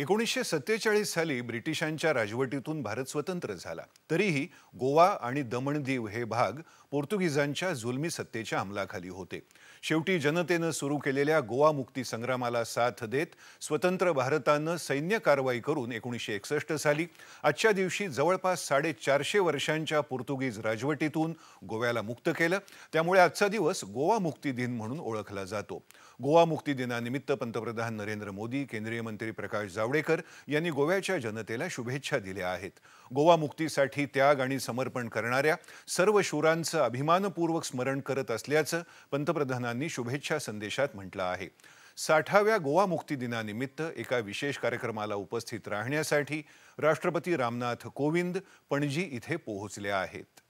एकोणीसशे सत्तेचाळीस साली ब्रिटिशांच्या राजवटीतून भारत स्वतंत्र झाला तरीही गोवा आणि दमणदीव हे भाग पोर्तुगीजांच्या जुलमी सत्तेच्या अंमलाखाली होते शेवटी जनतेनं सुरू केलेल्या गोवा मुक्ती संग्रामाला साथ देत स्वतंत्र भारतानं सैन्य कारवाई करून एकोणीसशे एकसष्ट साली आजच्या दिवशी जवळपास साडेचारशे वर्षांच्या पोर्तुगीज राजवटीतून गोव्याला मुक्त केलं त्यामुळे आजचा दिवस गोवा मुक्ती दिन म्हणून ओळखला जातो गोवा मुक्ती दिनानिमित्त पंतप्रधान नरेंद्र मोदी केंद्रीय मंत्री प्रकाश जावडेकर यांनी गोव्याच्या जनतेला शुभेच्छा दिल्या आहेत गोवा मुक्तीसाठी त्याग आणि समर्पण करणाऱ्या सर्व शूरांचं अभिमानपूर्वक स्मरण करत असल्याचं पंतप्रधानांनी शुभेच्छा संदेशात म्हटलं आहे साठाव्या गोवा मुक्ती दिनानिमित्त एका विशेष कार्यक्रमाला उपस्थित राहण्यासाठी राष्ट्रपती रामनाथ कोविंद पणजी इथे पोहोचले आहेत